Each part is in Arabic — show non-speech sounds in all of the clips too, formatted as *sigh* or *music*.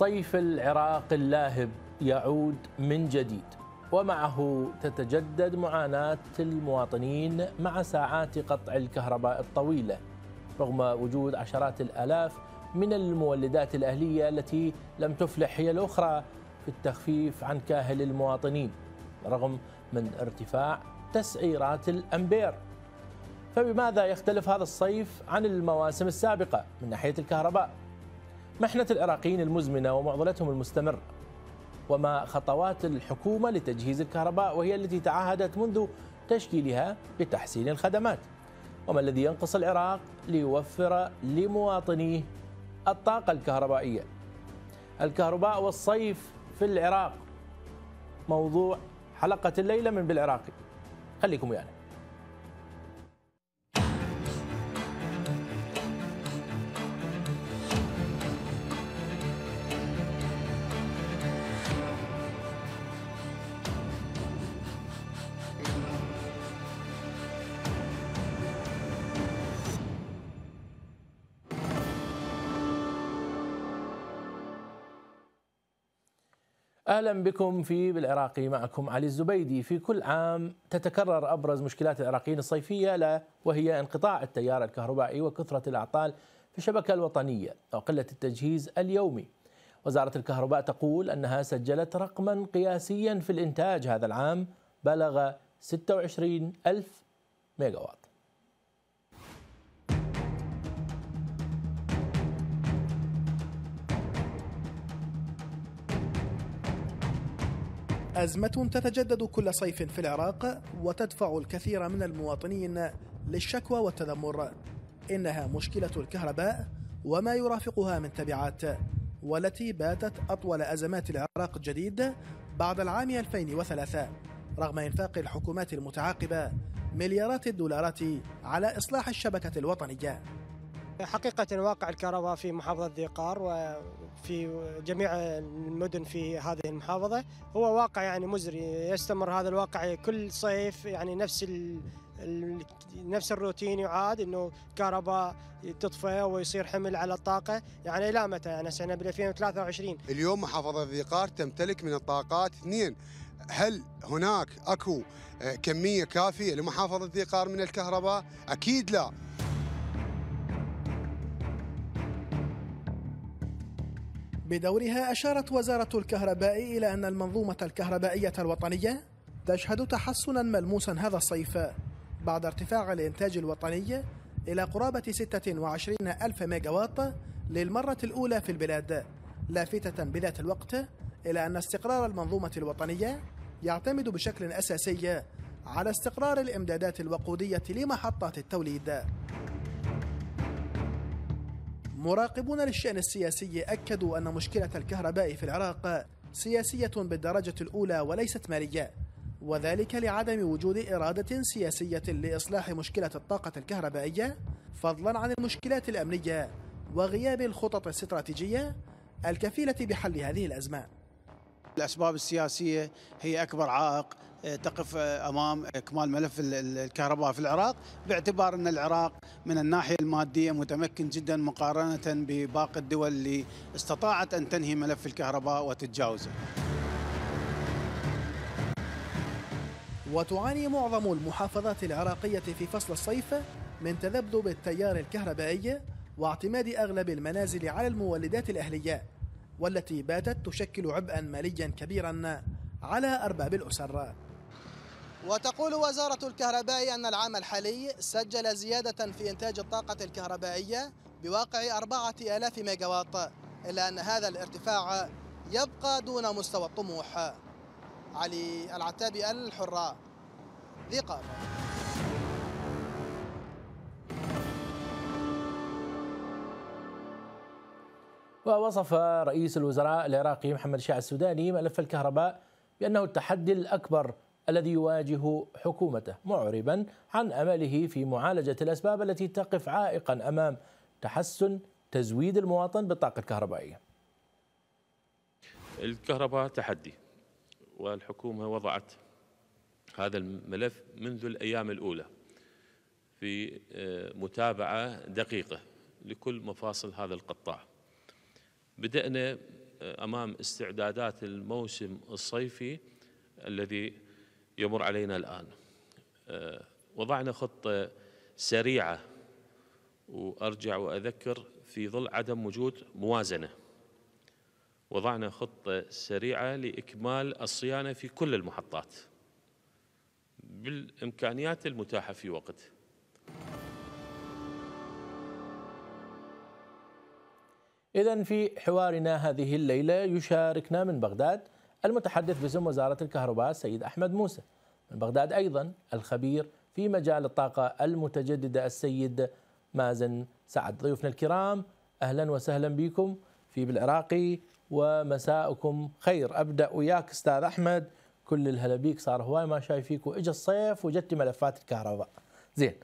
صيف العراق اللاهب يعود من جديد ومعه تتجدد معاناة المواطنين مع ساعات قطع الكهرباء الطويلة رغم وجود عشرات الآلاف من المولدات الأهلية التي لم تفلح هي الأخرى في التخفيف عن كاهل المواطنين رغم من ارتفاع تسعيرات الأمبير فبماذا يختلف هذا الصيف عن المواسم السابقة من ناحية الكهرباء؟ محنة العراقيين المزمنة ومعضلتهم المستمرة وما خطوات الحكومة لتجهيز الكهرباء وهي التي تعهدت منذ تشكيلها بتحسين الخدمات وما الذي ينقص العراق ليوفر لمواطنيه الطاقة الكهربائية الكهرباء والصيف في العراق موضوع حلقة الليلة من بالعراقي خليكم ويانا يعني. اهلا بكم في بالعراقي معكم علي الزبيدي في كل عام تتكرر ابرز مشكلات العراقيين الصيفيه لا وهي انقطاع التيار الكهربائي وكثره الاعطال في الشبكه الوطنيه وقله التجهيز اليومي وزاره الكهرباء تقول انها سجلت رقما قياسيا في الانتاج هذا العام بلغ 26 ألف ميجاوات أزمة تتجدد كل صيف في العراق وتدفع الكثير من المواطنين للشكوى والتذمر إنها مشكلة الكهرباء وما يرافقها من تبعات والتي باتت أطول أزمات العراق الجديد بعد العام 2003 رغم إنفاق الحكومات المتعاقبة مليارات الدولارات على إصلاح الشبكة الوطنية حقيقة واقع الكهرباء في محافظة ذي قار وفي جميع المدن في هذه المحافظة هو واقع يعني مزري يستمر هذا الواقع كل صيف يعني نفس ال... نفس الروتين يعاد انه كهرباء تطفى ويصير حمل على الطاقة يعني الى متى يعني سنه بال 2023 اليوم محافظة ذي قار تمتلك من الطاقات اثنين هل هناك اكو آه، كمية كافية لمحافظة ذي قار من الكهرباء؟ اكيد لا بدورها أشارت وزارة الكهرباء إلى أن المنظومة الكهربائية الوطنية تشهد تحسنا ملموسا هذا الصيف بعد ارتفاع الإنتاج الوطني إلى قرابة 26 ألف ميجاوات للمرة الأولى في البلاد لافتة بذات الوقت إلى أن استقرار المنظومة الوطنية يعتمد بشكل أساسي على استقرار الإمدادات الوقودية لمحطات التوليد مراقبون للشأن السياسي أكدوا أن مشكلة الكهرباء في العراق سياسية بالدرجة الأولى وليست مالية وذلك لعدم وجود إرادة سياسية لإصلاح مشكلة الطاقة الكهربائية فضلا عن المشكلات الأمنية وغياب الخطط الاستراتيجية الكفيلة بحل هذه الأزمة الأسباب السياسية هي أكبر عائق آه، تقف آه، أمام إكمال آه، ملف الكهرباء في العراق باعتبار أن العراق من الناحية المادية متمكن جدا مقارنة بباقي الدول اللي استطاعت أن تنهي ملف الكهرباء وتتجاوزه وتعاني معظم المحافظات العراقية في فصل الصيف من تذبذب التيار الكهربائي واعتماد أغلب المنازل على المولدات الأهلية والتي باتت تشكل عبئا ماليا كبيرا على أرباب الأسر وتقول وزارة الكهرباء أن العام الحالي سجل زيادة في إنتاج الطاقة الكهربائية بواقع أربعة آلاف ميجاواط إلا أن هذا الارتفاع يبقى دون مستوى الطموح علي العتابي الحرة ذي قاره. ووصف رئيس الوزراء العراقي محمد شاع السوداني ملف الكهرباء بأنه التحدي الأكبر الذي يواجه حكومته معربا عن أمله في معالجة الأسباب التي تقف عائقا أمام تحسن تزويد المواطن بالطاقة الكهربائية الكهرباء تحدي والحكومة وضعت هذا الملف منذ الأيام الأولى في آه، متابعة دقيقة لكل مفاصل هذا القطاع بدأنا آه، أمام استعدادات الموسم الصيفي الذي يمر علينا الآن آه، وضعنا خطة سريعة وأرجع وأذكر في ظل عدم وجود موازنة وضعنا خطة سريعة لإكمال الصيانة في كل المحطات بالإمكانيات المتاحة في وقت إذا في حوارنا هذه الليلة يشاركنا من بغداد المتحدث باسم وزارة الكهرباء السيد أحمد موسى من بغداد أيضا الخبير في مجال الطاقة المتجددة السيد مازن سعد ضيوفنا الكرام أهلا وسهلا بكم في بالعراقي ومساءكم خير أبدأ وياك أستاذ أحمد كل الهلا بيك صار هواي ما شايفيك وإجا الصيف وجت ملفات الكهرباء زين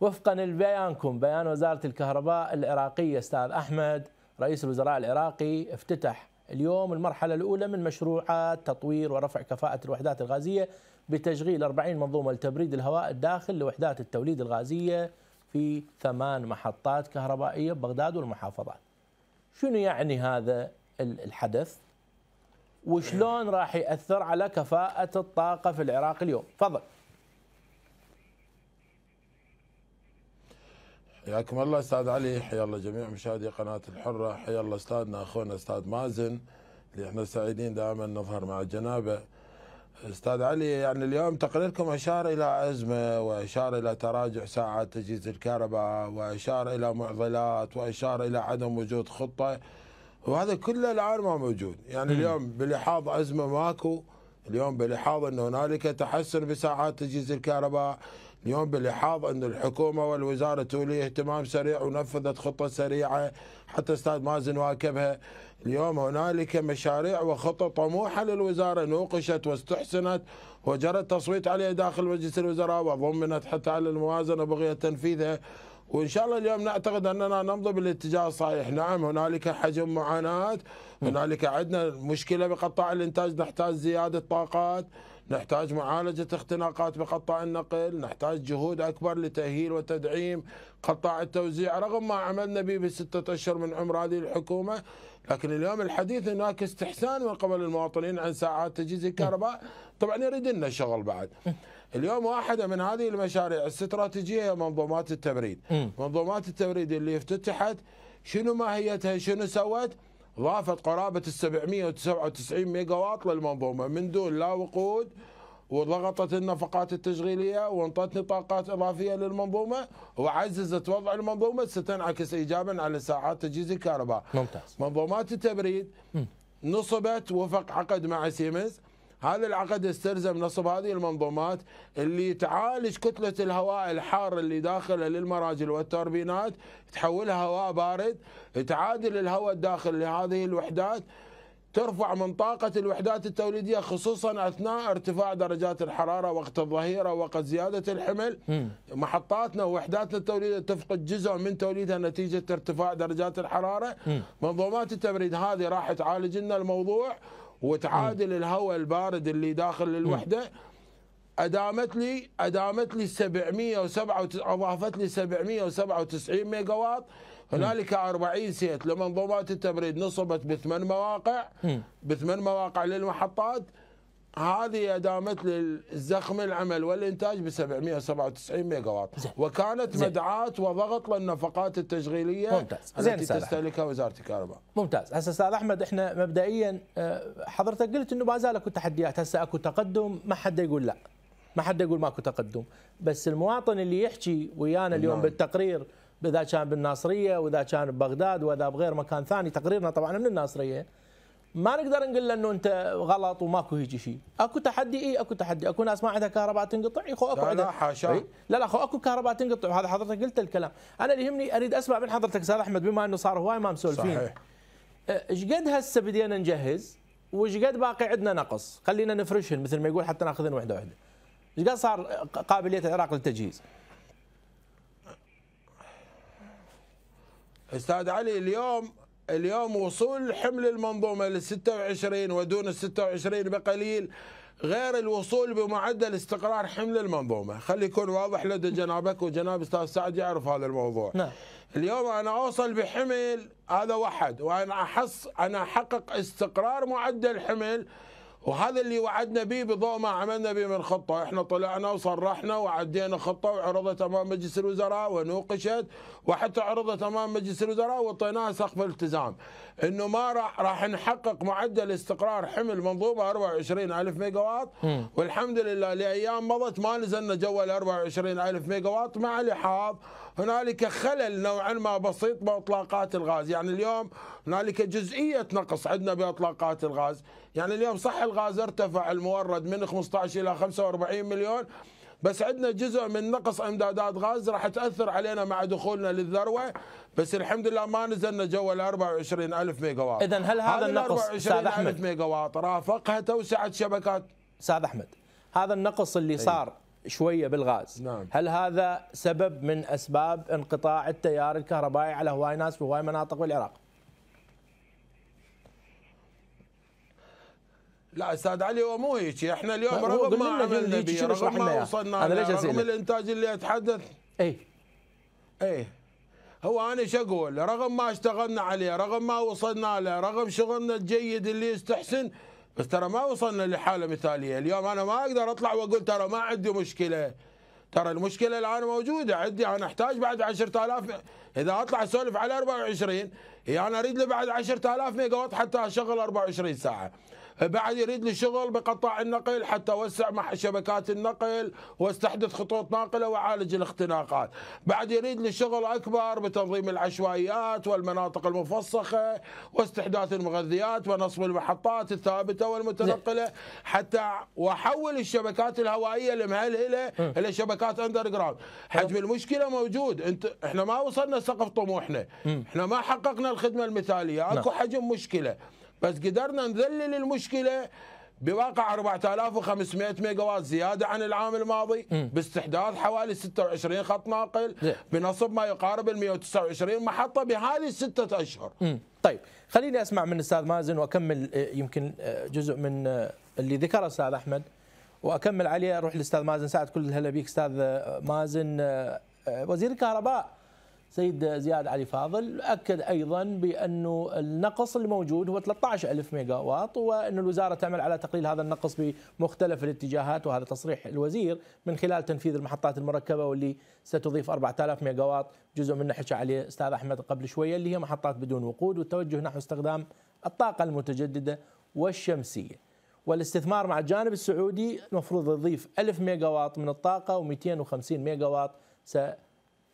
وفقا لبيانكم بيان وزارة الكهرباء العراقية أستاذ أحمد رئيس الوزراء العراقي افتتح اليوم المرحلة الأولى من مشروعات تطوير ورفع كفاءة الوحدات الغازية بتشغيل 40 منظومة لتبريد الهواء الداخل لوحدات التوليد الغازية في ثمان محطات كهربائية ببغداد والمحافظات شنو يعني هذا الحدث وشلون راح يأثر على كفاءة الطاقة في العراق اليوم تفضل حياكم الله استاذ علي حيا الله جميع مشاهدي قناه الحره حيا الله استاذنا اخونا استاذ مازن اللي احنا سعيدين دائما نظهر مع الجنابه استاذ علي يعني اليوم تقريركم اشار الى ازمه واشار الى تراجع ساعات تجهيز الكهرباء واشار الى معضلات واشار الى عدم وجود خطه وهذا كله الان ما موجود يعني اليوم بلحاظ ازمه ماكو اليوم بلحاظ ان هنالك تحسن بساعات تجهيز الكهرباء اليوم بلحاظ أن الحكومة والوزارة تولي اهتمام سريع ونفذت خطة سريعة حتى أستاذ مازن واكبها اليوم هنالك مشاريع وخطط طموحة للوزارة نوقشت واستحسنت وجرى التصويت عليها داخل مجلس الوزراء وضمنت حتى على الموازنة بغية تنفيذها وان شاء الله اليوم نعتقد اننا نمضي بالاتجاه الصحيح، نعم هنالك حجم معاناه، هنالك عندنا مشكله بقطاع الانتاج نحتاج زياده طاقات، نحتاج معالجة اختناقات بقطاع النقل نحتاج جهود أكبر لتأهيل وتدعيم قطاع التوزيع رغم ما عملنا به بستة أشهر من عمر هذه الحكومة لكن اليوم الحديث هناك استحسان من قبل المواطنين عن ساعات تجهيز الكهرباء طبعا يريد لنا شغل بعد اليوم واحدة من هذه المشاريع الاستراتيجية هي منظومات التبريد منظومات التبريد اللي افتتحت شنو ماهيتها شنو سوت ضافت قرابة ال 797 ميجا واط للمنظومة من دون لا وقود وضغطت النفقات التشغيلية وانطتني طاقات إضافية للمنظومة وعززت وضع المنظومة ستنعكس إيجابا على ساعات تجهيز الكهرباء ممتاز منظومات التبريد نصبت وفق عقد مع سيمنز هذا العقد استلزم نصب هذه المنظومات اللي تعالج كتلة الهواء الحار اللي داخله للمراجل والتوربينات تحولها هواء بارد تعادل الهواء الداخل لهذه الوحدات ترفع من طاقة الوحدات التوليدية خصوصا أثناء ارتفاع درجات الحرارة وقت الظهيرة وقت زيادة الحمل محطاتنا ووحداتنا التوليدة تفقد جزء من توليدها نتيجة ارتفاع درجات الحرارة منظومات التبريد هذه راح تعالج لنا الموضوع وتعادل الهواء البارد اللي داخل الوحده ادامت لي ادامت لي 707 اضافت لي 797 ميجا وات هنالك 40 سيت لمنظومات التبريد نصبت بثمان مواقع بثمان مواقع للمحطات هذه أدامت للزخم العمل والإنتاج ب 797 ميجا وات وكانت زين. مدعاة وضغط للنفقات التشغيلية ممتاز. التي زين تستهلكها وزارة الكهرباء ممتاز هسه أستاذ أحمد إحنا مبدئيا آه، حضرتك قلت أنه ما زال أكو تحديات هسه أكو تقدم ما حد يقول لا ما حد يقول ماكو تقدم بس المواطن اللي يحكي ويانا اليوم نعم. بالتقرير اذا كان بالناصريه واذا كان ببغداد واذا بغير مكان ثاني تقريرنا طبعا من الناصريه ما نقدر نقول له انه انت غلط وماكو هيجي شيء اكو تحدي اي اكو تحدي اكو ناس ما عندها كهرباء تنقطع يا اخو اكو لا لا حاشا إيه؟ لا لا اخو اكو كهرباء تنقطع وهذا حضرتك قلت الكلام انا اللي يهمني اريد اسمع من حضرتك استاذ احمد بما انه صار هواي ما مسولفين صحيح أه، ايش قد هسه بدينا نجهز وايش قد باقي عندنا نقص خلينا نفرشهم مثل ما يقول حتى ناخذهم وحده وحده ايش قد صار قابليه العراق للتجهيز استاذ علي اليوم اليوم وصول حمل المنظومة لل 26 ودون ال 26 بقليل غير الوصول بمعدل استقرار حمل المنظومة خلي يكون واضح لدى جنابك وجناب أستاذ سعد يعرف هذا الموضوع نعم. اليوم أنا أوصل بحمل هذا واحد وأنا أحص أنا أحقق استقرار معدل حمل وهذا اللي وعدنا به بضوء ما عملنا به من خطه، احنا طلعنا وصرحنا وعدينا خطه وعرضت امام مجلس الوزراء ونوقشت وحتى عرضت امام مجلس الوزراء وطيناها سقف التزام انه ما راح راح نحقق معدل استقرار حمل منظومه 24000 ميجا واط والحمد لله لايام مضت ما نزلنا جو ال 24000 ميجا واط مع لحاظ هنالك خلل نوعا ما بسيط باطلاقات الغاز يعني اليوم هنالك جزئيه نقص عندنا باطلاقات الغاز يعني اليوم صح الغاز ارتفع المورد من 15 الى 45 مليون بس عندنا جزء من نقص امدادات غاز راح تاثر علينا مع دخولنا للذروه بس الحمد لله ما نزلنا جو ال 24 الف ميجا واط اذا هل هذا النقص استاذ احمد ميجا واط رافقها توسعه شبكات استاذ احمد هذا النقص اللي طيب. صار شويه بالغاز نعم. هل هذا سبب من اسباب انقطاع التيار الكهربائي على هواي ناس في هواي مناطق بالعراق لا استاذ علي هو مو هيك احنا اليوم رغم ما عملنا يعني. به رغم ما وصلنا انا ليش رغم الانتاج اللي اتحدث اي اي هو انا شو اقول رغم ما اشتغلنا عليه رغم ما وصلنا له رغم شغلنا الجيد اللي يستحسن بس ترى ما وصلنا لحاله مثاليه اليوم انا ما اقدر اطلع واقول ترى ما عندي مشكله ترى المشكله الان موجوده عندي انا احتاج بعد 10000 اذا اطلع اسولف على 24 يعني اريد لي بعد 10000 ميجا وات حتى اشغل 24 ساعه بعد يريد لي شغل بقطاع النقل حتى اوسع مع شبكات النقل واستحدث خطوط ناقله واعالج الاختناقات بعد يريد لي شغل اكبر بتنظيم العشوائيات والمناطق المفسخه واستحداث المغذيات ونصب المحطات الثابته والمتنقله حتى واحول الشبكات الهوائيه المهلهله الى شبكات اندر جراوند حجم المشكله موجود انت احنا ما وصلنا سقف طموحنا احنا ما حققنا الخدمه المثاليه نعم. اكو حجم مشكله بس قدرنا نذلل المشكله بواقع 4500 ميجا وات زياده عن العام الماضي باستحداث حوالي 26 خط ناقل بنصب ما يقارب ال 129 محطه بهذه السته اشهر. طيب خليني اسمع من الاستاذ مازن واكمل آه، يمكن آه، جزء من آه، اللي ذكره الاستاذ احمد واكمل عليه اروح للاستاذ مازن سعد كل هلا بيك استاذ مازن وزير الكهرباء سيد زياد علي فاضل أكد أيضا بأنه النقص الموجود هو 13 ألف ميجا واط وأن الوزارة تعمل على تقليل هذا النقص بمختلف الاتجاهات وهذا تصريح الوزير من خلال تنفيذ المحطات المركبة واللي ستضيف 4000 ميجا واط جزء منه حكى عليه أستاذ أحمد قبل شوية اللي هي محطات بدون وقود والتوجه نحو استخدام الطاقة المتجددة والشمسية والاستثمار مع الجانب السعودي المفروض يضيف 1000 ميجا واط من الطاقة و250 ميجا واط س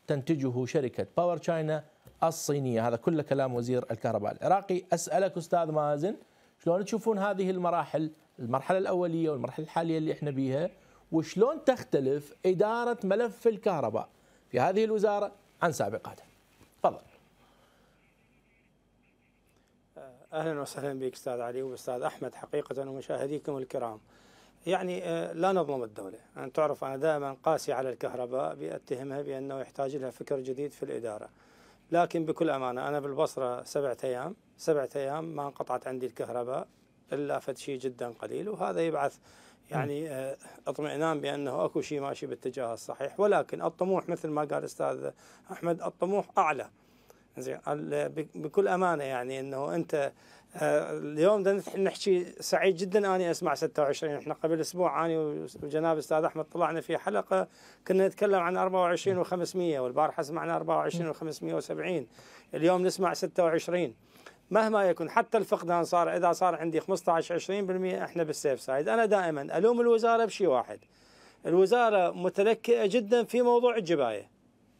تنتجه شركة باور تشاينا الصينية هذا كله كلام وزير الكهرباء العراقي أسألك أستاذ مازن شلون تشوفون هذه المراحل المرحلة الأولية والمرحلة الحالية اللي احنا بيها وشلون تختلف إدارة ملف الكهرباء في هذه الوزارة عن سابقاتها تفضل أهلا وسهلا بك أستاذ علي وأستاذ أحمد حقيقة ومشاهديكم الكرام يعني آه، لا نظلم الدولة أن تعرف أنا دائما قاسي على الكهرباء بأتهمها بأنه يحتاج لها فكر جديد في الإدارة لكن بكل أمانة أنا بالبصرة سبعة أيام سبعة أيام ما انقطعت عندي الكهرباء إلا فد شيء جدا قليل وهذا يبعث يعني آه، اطمئنان بانه اكو شيء ماشي بالاتجاه الصحيح ولكن الطموح مثل ما قال استاذ احمد الطموح اعلى زين بكل امانه يعني انه انت اليوم بدنا نحكي سعيد جدا اني اسمع 26 احنا قبل اسبوع اني وجناب استاذ احمد طلعنا في حلقه كنا نتكلم عن 24 و500 والبارحه سمعنا 24 و570 اليوم نسمع 26 مهما يكن حتى الفقدان صار اذا صار عندي 15 20% احنا بالسيف سايد انا دائما الوم الوزاره بشيء واحد الوزاره متلكئه جدا في موضوع الجبايه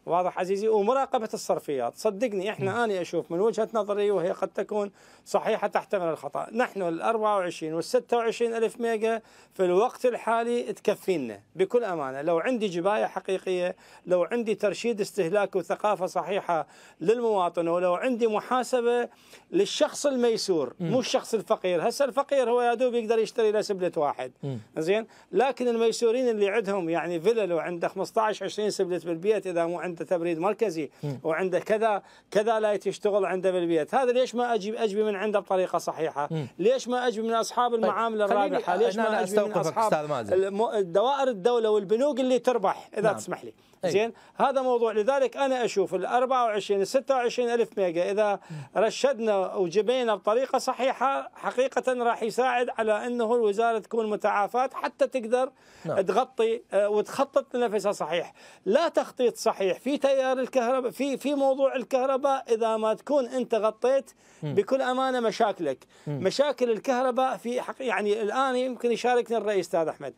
واضح عزيزي ومراقبة الصرفيات صدقني احنا أنا أشوف من وجهة نظري وهي قد تكون صحيحة تحتمل الخطأ نحن ال 24 وال 26 ألف ميجا في الوقت الحالي تكفينا بكل أمانة لو عندي جباية حقيقية لو عندي ترشيد استهلاك وثقافة صحيحة للمواطن ولو عندي محاسبة للشخص الميسور مو الشخص الفقير هسه الفقير هو يا دوب يقدر يشتري له سبلت واحد زين لكن الميسورين اللي عندهم يعني فلل وعنده 15 20 سبلت بالبيت إذا مو عند انت تبريد مركزي وعنده كذا كذا لايت يشتغل عنده بالبيت هذا ليش ما اجيب اجبي من عنده بطريقه صحيحه ليش ما اجبي من اصحاب طيب، المعامل الرابحه ليش ما اجبي من اصحاب دوائر الدوله والبنوك اللي تربح اذا نعم. تسمح لي زين هذا موضوع لذلك انا اشوف ال 24 ال 26 الف ميجا اذا رشدنا وجبينا بطريقه صحيحه حقيقه راح يساعد على انه الوزاره تكون متعافات حتى تقدر نعم. تغطي آه، وتخطط لنفسها صحيح لا تخطيط صحيح في تيار الكهرباء في في موضوع الكهرباء اذا ما تكون انت غطيت بكل امانه مشاكلك مشاكل الكهرباء في حق يعني الان يمكن يشاركني الرئيس استاذ احمد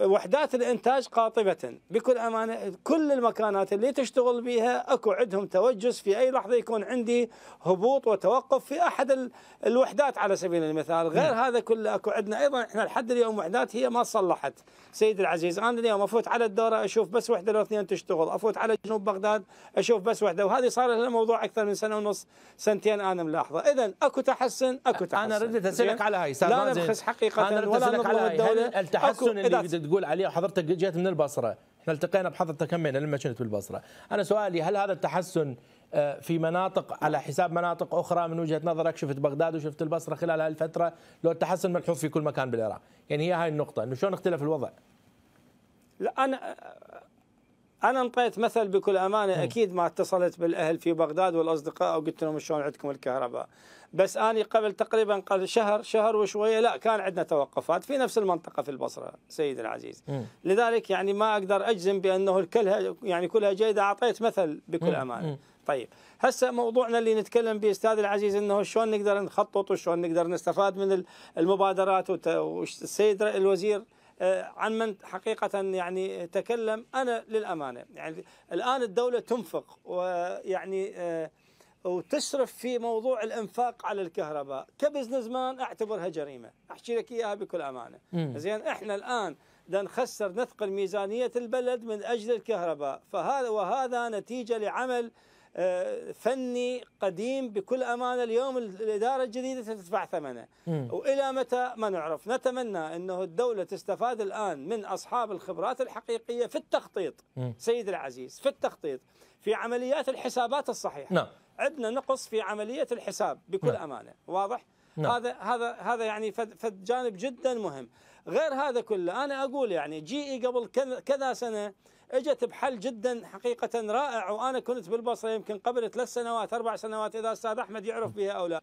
وحدات الانتاج قاطبه بكل امانه كل المكانات اللي تشتغل بها اكو عندهم توجس في اي لحظه يكون عندي هبوط وتوقف في احد الوحدات على سبيل المثال غير م. نعم. هذا كله اكو عندنا ايضا احنا لحد اليوم وحدات هي ما صلحت سيد العزيز انا اليوم افوت على الدوره اشوف بس وحده لو اثنين تشتغل افوت على جنوب بغداد اشوف بس وحده وهذه صار لها موضوع اكثر من سنه ونص سنتين انا ملاحظه اذا اكو تحسن اكو تحسن انا ردت اسالك على هاي لا نبخس حقيقه أنا ولا نظلم الدوله التحسن اللي تقول عليه حضرتك جيت من البصره احنا التقينا بحضرتك كم لما كنت بالبصره انا سؤالي هل هذا التحسن آه، في مناطق على حساب مناطق اخرى من وجهه نظرك شفت بغداد وشفت البصره خلال هالفتره لو التحسن ملحوظ في كل مكان بالعراق يعني هي هاي النقطه انه شلون اختلف الوضع لا انا انا انطيت مثل بكل امانه اكيد ما اتصلت بالاهل في بغداد والاصدقاء وقلت لهم شلون عندكم الكهرباء بس اني قبل تقريبا قبل شهر شهر وشويه لا كان عندنا توقفات في نفس المنطقه في البصره سيدي العزيز م. لذلك يعني ما اقدر اجزم بانه الكلها يعني كلها جيده اعطيت مثل بكل امانه م. طيب هسه موضوعنا اللي نتكلم به استاذ العزيز انه شلون نقدر نخطط وشلون نقدر نستفاد من المبادرات والسيد الوزير آه، عن من حقيقة يعني تكلم أنا للأمانة يعني الآن الدولة تنفق ويعني آه، وتشرف في موضوع الانفاق على الكهرباء كبزنس مان اعتبرها جريمه احكي لك اياها بكل امانه زين احنا الان بدنا نخسر نثقل ميزانيه البلد من اجل الكهرباء فهذا وهذا نتيجه لعمل آه، فني قديم بكل امانه اليوم الاداره الجديده ستدفع ثمنه والى متى ما نعرف نتمنى انه الدوله تستفاد الان من اصحاب الخبرات الحقيقيه في التخطيط سيد العزيز في التخطيط في عمليات الحسابات الصحيحه نعم عندنا نقص في عمليه الحساب بكل نعم. امانه واضح نعم. هذا هذا هذا يعني فد جانب جدا مهم غير هذا كله انا اقول يعني جي اي قبل كذا سنه اجت بحل جدا حقيقه رائع وانا كنت بالبصره يمكن قبل ثلاث سنوات اربع سنوات اذا استاذ احمد يعرف بها او لا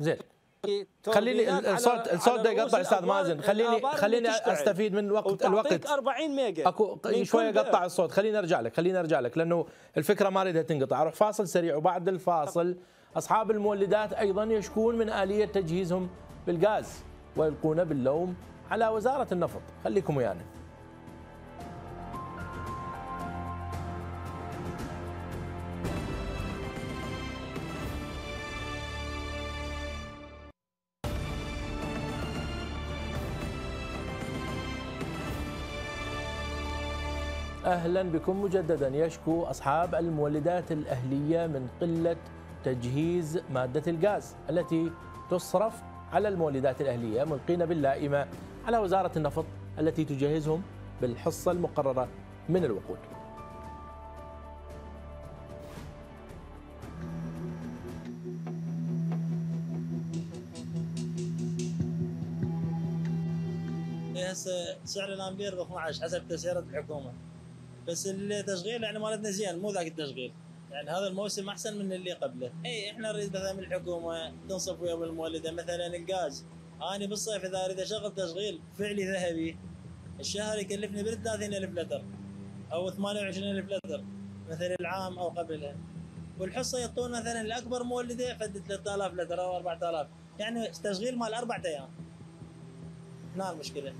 زين خليني الصوت الصوت ده يقطع استاذ مازن خليني خليني استفيد من وقت الوقت 40 ميجا اكو شويه قطع الصوت خليني ارجع لك خليني ارجع لك لانه الفكره ما اريدها تنقطع اروح فاصل سريع وبعد الفاصل أب. أصحاب المولدات أيضا يشكون من آلية تجهيزهم بالغاز ويلقون باللوم على وزارة النفط خليكم ويانا اهلا بكم مجددا يشكو اصحاب المولدات الاهليه من قله تجهيز مادة الغاز التي تصرف على المولدات الأهلية ملقين باللائمة على وزارة النفط التي تجهزهم بالحصة المقررة من الوقود هسه سعر الامبير ب 12 حسب تسعيره الحكومه بس التشغيل يعني مالتنا زين مو ذاك التشغيل يعني هذا الموسم احسن من اللي قبله اي احنا نريد مثلا من الحكومه تنصف يوم المولده مثلا الغاز انا بالصيف اذا اريد اشغل تشغيل فعلي ذهبي الشهر يكلفني بال 30000 لتر او 28000 لتر مثل العام او قبله والحصه يعطون مثلا الاكبر مولده فد 3000 لتر او 4000 يعني تشغيل مال اربع ايام هنا المشكله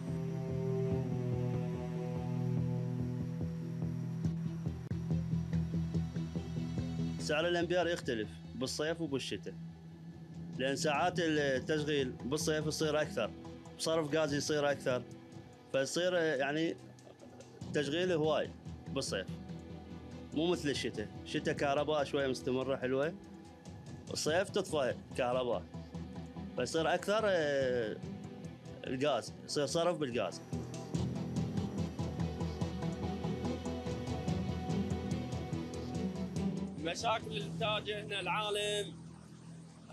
سعر الامبير يختلف بالصيف وبالشتاء لان ساعات التشغيل بالصيف يصير اكثر صرف غاز يصير اكثر فيصير يعني تشغيل هواي بالصيف مو مثل الشتاء شتاء كهرباء شويه مستمره حلوه الصيف تطفى كهرباء فيصير اكثر آه، الغاز يصير صرف بالغاز مشاكل اللي تواجهنا العالم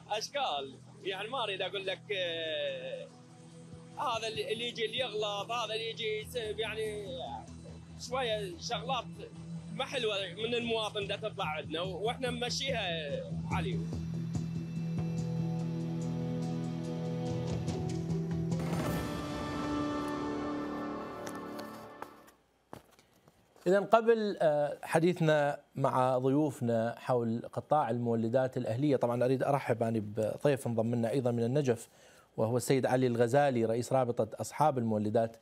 اشكال يعني ما اريد اقول لك آه، هذا اللي يجي اللي يغلط هذا اللي يجي يعني شويه شغلات ما حلوه من المواطن ده تطلع عندنا واحنا نمشيها عليه إذا قبل آه، حديثنا مع ضيوفنا حول قطاع المولدات الأهلية طبعا أريد أرحب يعني بضيف انضم لنا أيضا من النجف وهو السيد علي الغزالي رئيس رابطة أصحاب المولدات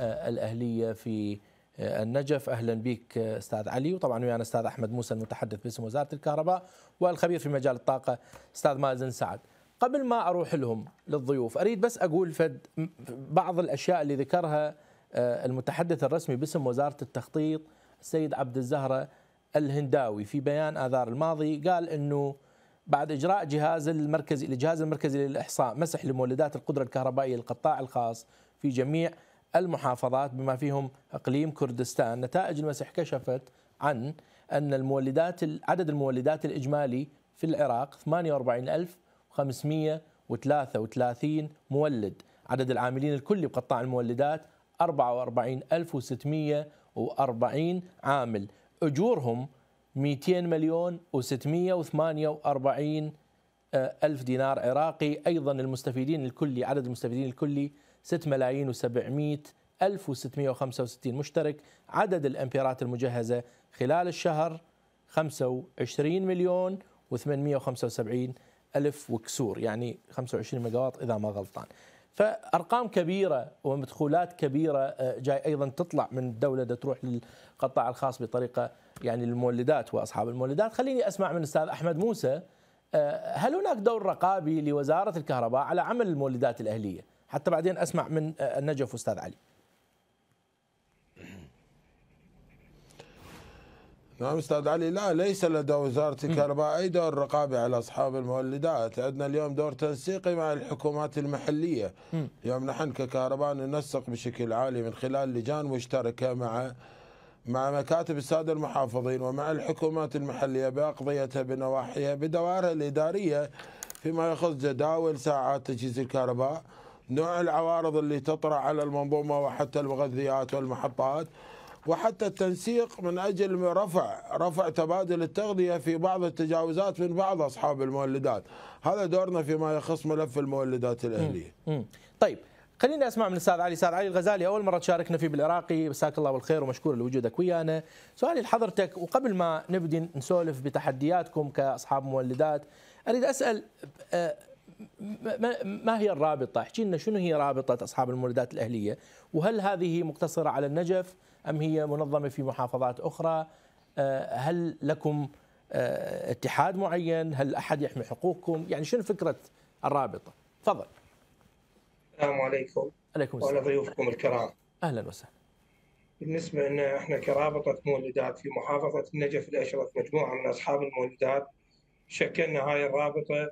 آه، الأهلية في آه، النجف أهلا بك أستاذ علي وطبعا ويانا أستاذ أحمد موسى المتحدث باسم وزارة الكهرباء والخبير في مجال الطاقة أستاذ مازن سعد قبل ما أروح لهم للضيوف أريد بس أقول فد بعض الأشياء اللي ذكرها آه، المتحدث الرسمي باسم وزاره التخطيط السيد عبد الزهره الهنداوي في بيان اذار الماضي قال انه بعد اجراء جهاز المركزي لجهاز المركزي للاحصاء مسح لمولدات القدره الكهربائيه للقطاع الخاص في جميع المحافظات بما فيهم اقليم كردستان، نتائج المسح كشفت عن ان المولدات عدد المولدات الاجمالي في العراق 48533 مولد، عدد العاملين الكلي بقطاع المولدات 44640 عامل أجورهم 200 مليون و648 آه، ألف دينار عراقي أيضا المستفيدين الكلي عدد المستفيدين الكلي 6 ملايين و700 1665 مشترك عدد الأمبيرات المجهزة خلال الشهر 25 مليون و875 ألف وكسور يعني 25 ميجاوات إذا ما غلطان فارقام كبيره ومدخولات كبيره آه، جاي ايضا تطلع من الدوله تروح للقطاع الخاص بطريقه يعني للمولدات واصحاب المولدات خليني اسمع من الاستاذ احمد موسى آه، هل هناك دور رقابي لوزاره الكهرباء على عمل المولدات الاهليه حتى بعدين اسمع من آه، النجف استاذ علي نعم استاذ علي لا ليس لدى وزاره الكهرباء اي دور رقابي على اصحاب المولدات، عندنا اليوم دور تنسيقي مع الحكومات المحليه. يوم اليوم نحن ككهرباء ننسق بشكل عالي من خلال لجان مشتركه مع مع مكاتب الساده المحافظين ومع الحكومات المحليه باقضيتها بنواحيها بدوائرها الاداريه فيما يخص جداول ساعات تجهيز الكهرباء، نوع العوارض اللي تطرا على المنظومه وحتى المغذيات والمحطات. وحتى التنسيق من أجل رفع رفع تبادل التغذية في بعض التجاوزات من بعض أصحاب المولدات هذا دورنا فيما يخص ملف المولدات الأهلية طيب خليني اسمع من الاستاذ علي الاستاذ علي الغزالي اول مره تشاركنا فيه بالعراقي مساك الله بالخير ومشكور لوجودك ويانا سؤالي لحضرتك وقبل ما نبدي نسولف بتحدياتكم كاصحاب مولدات اريد اسال آه، ما هي الرابطه احكي لنا شنو هي رابطه اصحاب المولدات الاهليه وهل هذه مقتصره على النجف أم هي منظمة في محافظات أخرى آه، هل لكم آه، اتحاد معين هل أحد يحمي حقوقكم يعني شنو فكرة الرابطة تفضل السلام عليكم عليكم السلام وعلى ضيوفكم الكرام أهلا وسهلا بالنسبة لنا احنا كرابطة مولدات في محافظة النجف الأشرف مجموعة من أصحاب المولدات شكلنا هاي الرابطة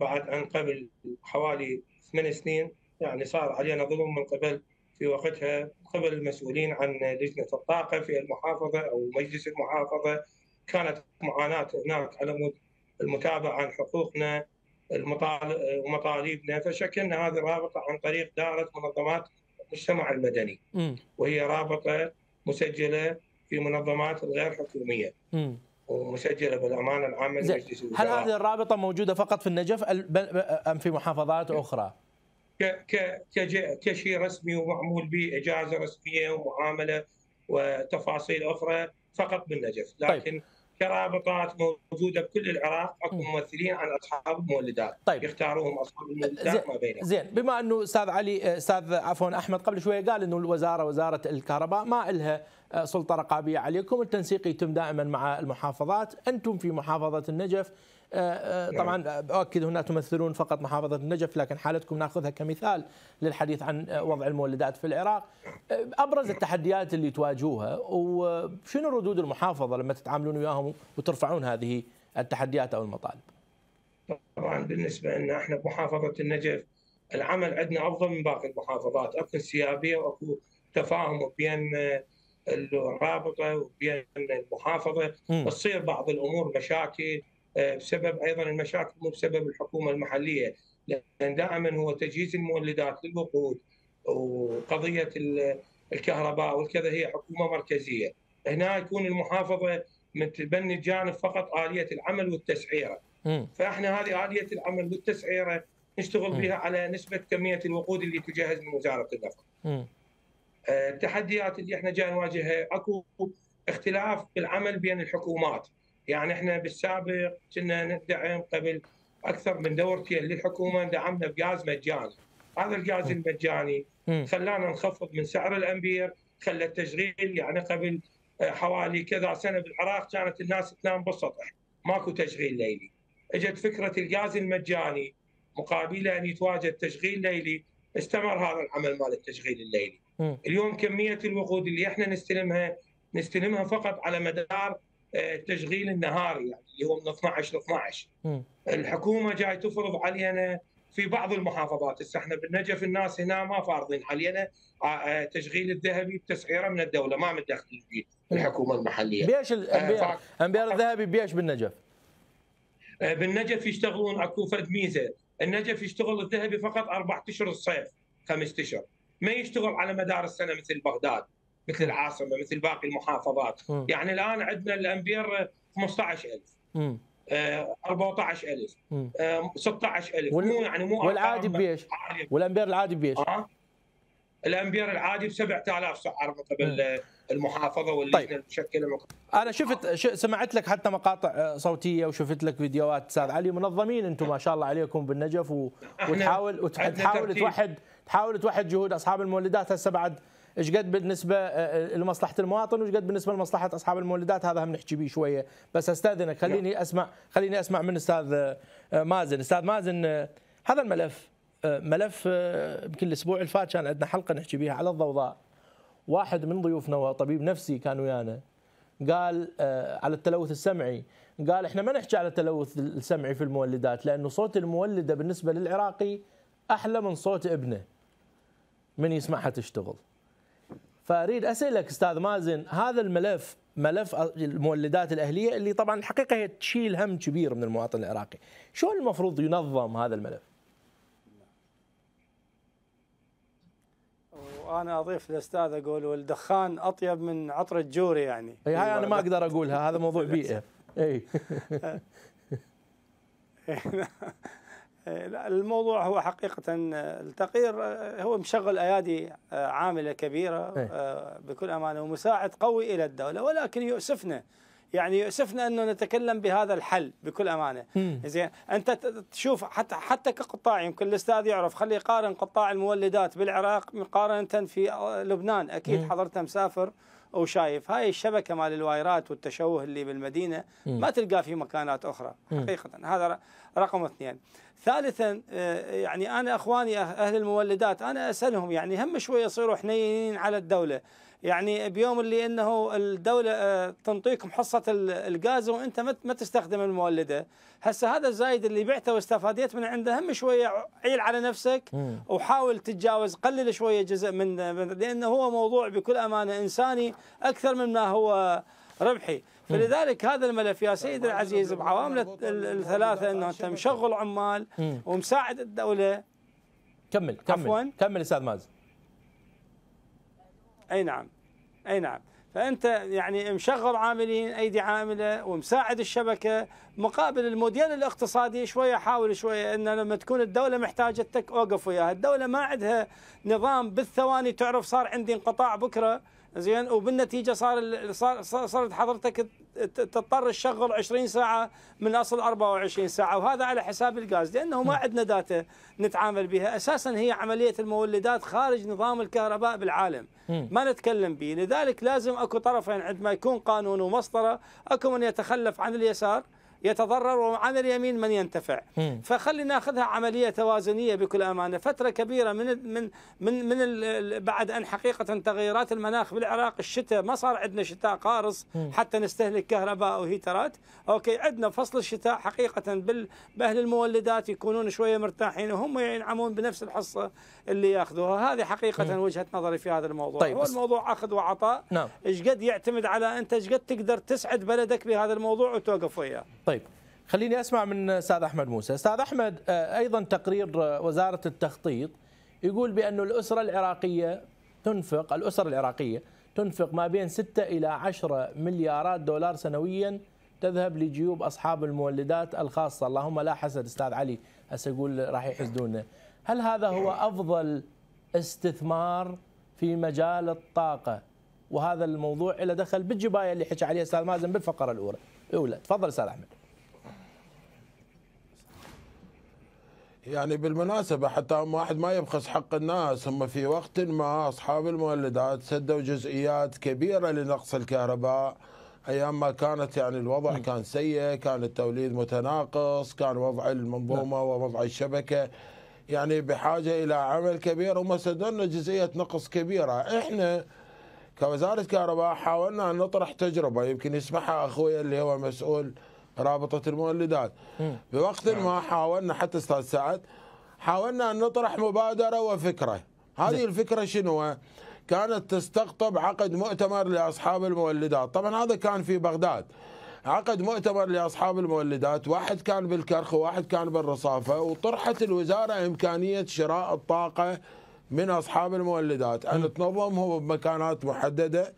بعد أن قبل حوالي ثمان سنين يعني صار علينا ظلم من قبل في وقتها قبل المسؤولين عن لجنه الطاقه في المحافظه او مجلس المحافظه كانت معاناه هناك على مود المتابعه عن حقوقنا ومطالبنا فشكلنا هذه الرابطه عن طريق دائره منظمات المجتمع المدني وهي رابطه مسجله في منظمات الغير حكوميه ومسجله بالامانه العامه لمجلس هل هذه الرابطه موجوده فقط في النجف ام في محافظات اخرى؟ كشيء رسمي ومعمول باجازه رسميه ومعامله وتفاصيل اخرى فقط بالنجف طيب. لكن طيب. كرابطات موجوده بكل العراق اكو ممثلين عن اصحاب المولدات طيب. يختاروهم اصحاب المولدات ما بينهم زين بما انه استاذ علي استاذ عفوا احمد قبل شويه قال انه الوزاره وزاره الكهرباء ما لها آه، سلطه رقابيه عليكم التنسيق يتم دائما مع المحافظات انتم في محافظه النجف آه، آه، طبعا نعم. اؤكد هنا تمثلون فقط محافظه النجف لكن حالتكم ناخذها كمثال للحديث عن وضع المولدات في العراق آه، ابرز التحديات اللي تواجهوها وشنو ردود المحافظه لما تتعاملون وياهم وترفعون هذه التحديات او المطالب طبعا بالنسبه لنا احنا بمحافظه النجف العمل عندنا افضل من باقي المحافظات اكو انسيابيه واكو تفاهم بين الرابطه وبين المحافظه تصير بعض الامور مشاكل آه، بسبب ايضا المشاكل مو بسبب الحكومه المحليه لان دائما هو تجهيز المولدات للوقود وقضيه الكهرباء والكذا هي حكومه مركزيه هنا يكون المحافظه متبني الجانب فقط اليه العمل والتسعيره فاحنا هذه اليه العمل والتسعيره نشتغل بها على نسبه كميه الوقود اللي تجهز من وزاره النفط آه، التحديات اللي احنا جاي نواجهها اكو اختلاف بالعمل بين الحكومات يعني احنا بالسابق كنا ندعم قبل اكثر من دورتين للحكومه دعمنا بغاز مجاني هذا الغاز المجاني خلانا نخفض من سعر الامبير خلى التشغيل يعني قبل آه، حوالي كذا سنه بالعراق كانت الناس تنام بالسطح ماكو تشغيل ليلي اجت فكره الغاز المجاني مقابله ان يتواجد تشغيل ليلي استمر هذا العمل مال التشغيل الليلي اليوم كميه الوقود اللي احنا نستلمها نستلمها فقط على مدار التشغيل آه، النهاري يعني اللي هو من 12 ل 12 الحكومه جاي تفرض علينا في بعض المحافظات هسه احنا بالنجف الناس هنا ما فارضين علينا آه، آه، تشغيل الذهبي بتسعيره من الدوله ما متدخلين فيه الحكومه المحليه بيش الانبياء انبياء الذهبي بيش بالنجف بالنجف يشتغلون اكو فد ميزه النجف يشتغل الذهبي فقط اربع اشهر الصيف خمس اشهر ما يشتغل على مدار السنه مثل بغداد مثل العاصمه مثل باقي المحافظات م. يعني الان عندنا الامبير 15000 م. 14000 16000 مو يعني مو والعادي بيش والامبير العادي بيش آه؟ الامبير العادي ب 7000 سعر قبل المحافظه واللجنه طيب. المشكله انا شفت ش... سمعت لك حتى مقاطع آه، صوتيه وشفت لك فيديوهات استاذ علي منظمين انتم ما شاء الله عليكم بالنجف و... وتحاول وتحاول توحد تحاول توحد جهود اصحاب المولدات هسه بعد ايش قد بالنسبه آه، آه، لمصلحه المواطن وايش قد بالنسبه لمصلحه اصحاب المولدات هذا هم نحكي به شويه بس استاذنك خليني اسمع خليني اسمع من استاذ آه، مازن استاذ مازن هذا الملف ملف يمكن الاسبوع اللي فات كان عندنا حلقه نحكي بها على الضوضاء واحد من ضيوفنا وطبيب نفسي كان ويانا قال على التلوث السمعي قال احنا ما نحكي على التلوث السمعي في المولدات لانه صوت المولده بالنسبه للعراقي احلى من صوت ابنه من يسمعها تشتغل فاريد اسالك استاذ مازن هذا الملف ملف المولدات الاهليه اللي طبعا الحقيقه هي تشيل هم كبير من المواطن العراقي، شلون المفروض ينظم هذا الملف؟ وانا اضيف للاستاذ اقول والدخان اطيب من عطر الجوري يعني اي هاي انا ما اقدر اقولها هذا موضوع بيئه *laughs* اي *laughs* *laughs* لا الموضوع هو حقيقة التقرير آه، هو مشغل أيادي آه، عاملة كبيرة إيه. آه، بكل أمانة ومساعد قوي إلى الدولة ولكن يؤسفنا يعني يؤسفنا انه نتكلم بهذا الحل بكل امانه زين انت تشوف حتى حتى كقطاع يمكن الاستاذ يعرف خليه يقارن قطاع المولدات بالعراق مقارنه في لبنان اكيد حضرتك مسافر وشايف هاي الشبكه مال الوايرات والتشوه اللي بالمدينه ما تلقاه في مكانات اخرى حقيقه هذا رقم اثنين ثالثا آه، يعني انا اخواني أه-، اهل المولدات انا اسالهم يعني هم شويه يصيروا حنينين على الدوله يعني بيوم اللي انه الدوله آه، تنطيكم حصه الغاز وانت ما تستخدم المولده هسه هذا الزايد اللي بعته واستفاديت من عنده هم شويه عيل على نفسك وحاول تتجاوز قلل شويه جزء من لانه هو موضوع بكل امانه انساني اكثر مما هو ربحي فلذلك هذا الملف يا سيدي العزيز بعوامل الثلاثه انه انت مشغل عمال ومساعد الدوله كمل كمل عفواً كمل استاذ مازن اي نعم اي نعم فانت يعني مشغل عاملين ايدي عامله ومساعد الشبكه مقابل الموديل الاقتصادي شويه حاول شويه ان لما تكون الدوله محتاجتك اوقف وياها، الدوله ما عندها نظام بالثواني تعرف صار عندي انقطاع بكره زين وبالنتيجه صار صارت حضرتك تضطر تشغل 20 ساعه من اصل 24 ساعه وهذا على حساب الغاز لانه ما عندنا داتا نتعامل بها اساسا هي عمليه المولدات خارج نظام الكهرباء بالعالم ما نتكلم به لذلك لازم اكو طرفين عندما يكون قانون ومسطره اكو من يتخلف عن اليسار يتضرر وعن اليمين من ينتفع فخلي ناخذها عمليه توازنيه بكل امانه فتره كبيره من من من من بعد ان حقيقه تغيرات المناخ بالعراق الشتاء ما صار عندنا شتاء قارص حتى نستهلك كهرباء او هيترات اوكي عندنا فصل الشتاء حقيقه بال باهل المولدات يكونون شويه مرتاحين وهم ينعمون بنفس الحصه اللي ياخذوها هذه حقيقه وجهه نظري في هذا الموضوع طيب هو الموضوع اخذ وعطاء نعم ايش قد يعتمد على انت ايش قد تقدر تسعد بلدك بهذا الموضوع وتوقف وياه طيب طيب خليني اسمع من استاذ احمد موسى، استاذ احمد آه، ايضا تقرير آه، وزاره التخطيط يقول بأن الاسره العراقيه تنفق الاسر العراقيه تنفق ما بين 6 الى 10 مليارات دولار سنويا تذهب لجيوب اصحاب المولدات الخاصه، اللهم لا حسد استاذ علي هسه يقول راح يحسدونا. هل هذا هو افضل استثمار في مجال الطاقه؟ وهذا الموضوع له دخل بالجبايه اللي حكى عليها استاذ مازن بالفقره الاولى. الاولى، تفضل استاذ احمد. يعني بالمناسبة حتى واحد ما يبخس حق الناس هم في وقت ما أصحاب المولدات سدوا جزئيات كبيرة لنقص الكهرباء أيام ما كانت يعني الوضع م. نعم. كان سيء كان التوليد متناقص كان وضع المنظومة م. نعم. ووضع الشبكة يعني بحاجة إلى عمل كبير وما سدلنا جزئية نقص كبيرة إحنا كوزارة كهرباء حاولنا أن نطرح تجربة يمكن يسمعها أخوي اللي هو مسؤول رابطة المولدات بوقت نعم. ما حاولنا حتى أستاذ سعد حاولنا أن نطرح مبادرة وفكرة هذه نعم. الفكرة شنو كانت تستقطب عقد مؤتمر لأصحاب المولدات طبعا هذا كان في بغداد عقد مؤتمر لاصحاب المولدات، واحد كان بالكرخ وواحد كان بالرصافه، وطرحت الوزاره امكانيه شراء الطاقه من اصحاب المولدات، ان تنظمهم بمكانات محدده،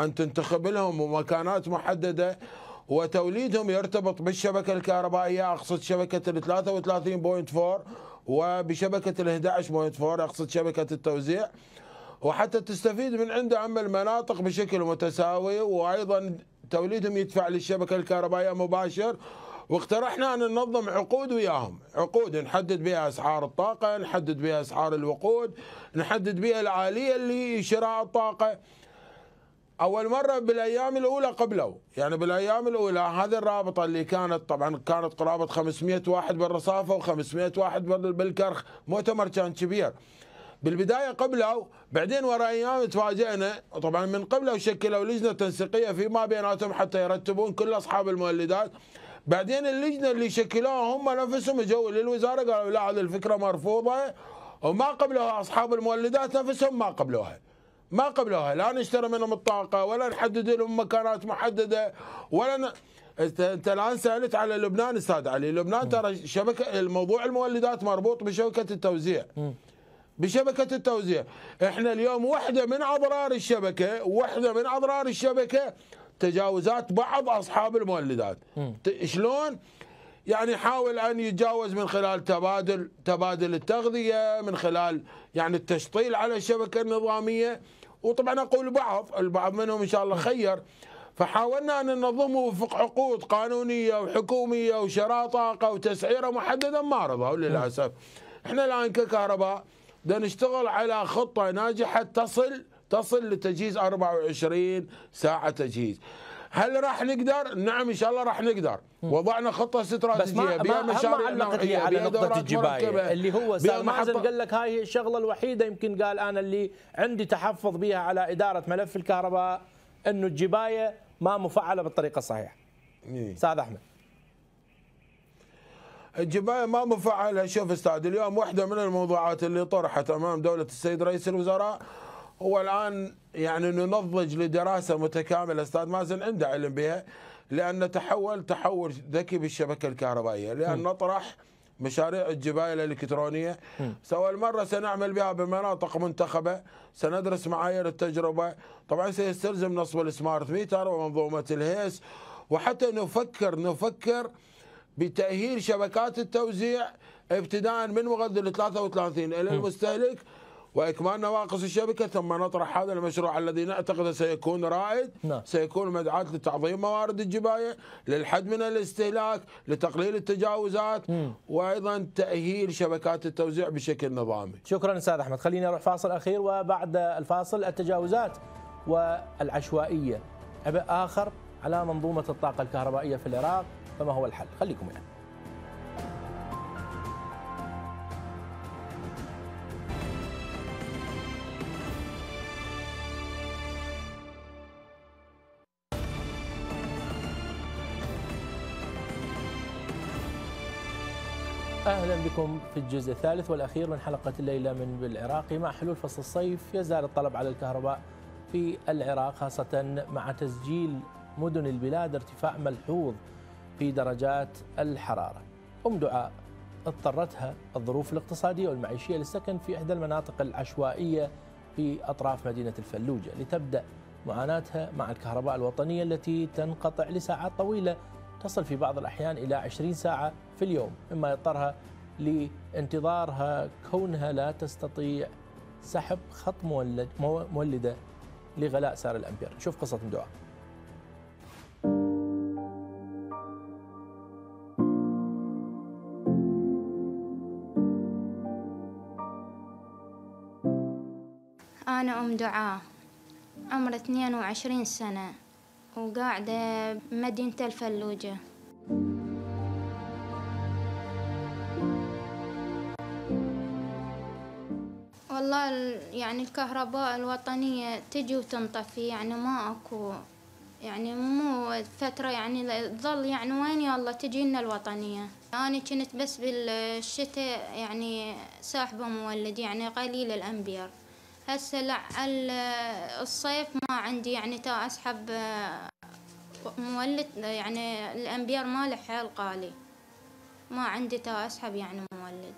ان تنتخب لهم بمكانات محدده وتوليدهم يرتبط بالشبكة الكهربائية أقصد شبكة ال 33.4 وبشبكة ال 11.4 أقصد شبكة التوزيع وحتى تستفيد من عنده عمل المناطق بشكل متساوي وأيضا توليدهم يدفع للشبكة الكهربائية مباشر واقترحنا ان ننظم عقود وياهم، عقود نحدد بها اسعار الطاقه، نحدد بها اسعار الوقود، نحدد بها الاليه اللي شراء الطاقه، اول مره بالايام الاولى قبله يعني بالايام الاولى هذه الرابطه اللي كانت طبعا كانت قرابه 500 واحد بالرصافه و500 واحد بالكرخ مؤتمر كان كبير بالبدايه قبله بعدين ورا ايام تفاجئنا طبعا من قبله شكلوا لجنه تنسيقيه فيما بيناتهم حتى يرتبون كل اصحاب المولدات بعدين اللجنه اللي شكلوها هم نفسهم اجوا للوزاره قالوا لا هذه الفكره مرفوضه وما قبلوها اصحاب المولدات نفسهم ما قبلوها ما قبلوها لا نشتري منهم الطاقة ولا نحدد لهم مكانات محددة ولا ن... انت الان سالت على لبنان استاذ علي، لبنان ترى شبكه الموضوع المولدات مربوط بشبكه التوزيع. بشبكه التوزيع، احنا اليوم واحده من اضرار الشبكه، واحده من اضرار الشبكه تجاوزات بعض اصحاب المولدات. شلون؟ يعني حاول ان يتجاوز من خلال تبادل تبادل التغذيه، من خلال يعني التشطيل على الشبكه النظاميه. وطبعا اقول بعض البعض منهم ان شاء الله خير فحاولنا ان ننظمه وفق عقود قانونيه وحكوميه وشراء طاقه وتسعيره محدده ما رضوا للاسف. احنا الان ككهرباء بدنا نشتغل على خطه ناجحه تصل تصل لتجهيز 24 ساعه تجهيز. هل راح نقدر؟ نعم ان شاء الله راح نقدر وضعنا خطه استراتيجيه بس ما ما علقت لي على نقطه الجبايه اللي هو استاذ محمد قال لك هاي الشغله الوحيده يمكن قال انا اللي عندي تحفظ بها على اداره ملف الكهرباء انه الجبايه ما مفعله بالطريقه الصحيحه. إيه. استاذ احمد الجبايه ما مفعله شوف استاذ اليوم واحده من الموضوعات اللي طرحت امام دوله السيد رئيس الوزراء هو الآن يعني ننضج لدراسة متكاملة أستاذ مازن عنده علم بها لأن تحول تحول ذكي بالشبكة الكهربائية لأن نطرح مشاريع الجبايه الإلكترونية سواء المرة سنعمل بها بمناطق منتخبة سندرس معايير التجربة طبعا سيستلزم نصب السمارت ميتر ومنظومة الهيس وحتى نفكر نفكر بتأهيل شبكات التوزيع ابتداء من مغذي ال 33 إلى المستهلك واكمال نواقص الشبكه ثم نطرح هذا المشروع الذي نعتقد سيكون رائد نعم. سيكون مدعاة لتعظيم موارد الجبايه للحد من الاستهلاك لتقليل التجاوزات مم. وايضا تاهيل شبكات التوزيع بشكل نظامي شكرا استاذ احمد خليني اروح فاصل اخير وبعد الفاصل التجاوزات والعشوائيه عبء اخر على منظومه الطاقه الكهربائيه في العراق فما هو الحل خليكم معنا اهلا بكم في الجزء الثالث والاخير من حلقه الليله من بالعراقي مع حلول فصل الصيف يزال الطلب على الكهرباء في العراق خاصه مع تسجيل مدن البلاد ارتفاع ملحوظ في درجات الحراره. ام دعاء اضطرتها الظروف الاقتصاديه والمعيشيه للسكن في احدى المناطق العشوائيه في اطراف مدينه الفلوجه لتبدا معاناتها مع الكهرباء الوطنيه التي تنقطع لساعات طويله تصل في بعض الأحيان إلى 20 ساعة في اليوم مما يضطرها لانتظارها كونها لا تستطيع سحب خط مولد مولدة لغلاء سعر الأمبير شوف قصة دعاء أنا أم دعاء عمر 22 سنة وقاعدة بمدينة الفلوجة والله يعني الكهرباء الوطنية تجي وتنطفي يعني ما أكو يعني مو فترة يعني تظل يعني وين يلا تجي لنا الوطنية أنا كنت بس بالشتاء يعني ساحبة مولد يعني قليل الأمبير هسه لا الصيف ما عندي يعني تا اسحب آه، مولد يعني الامبير ماله حيل قالي ما عندي تا اسحب يعني مولد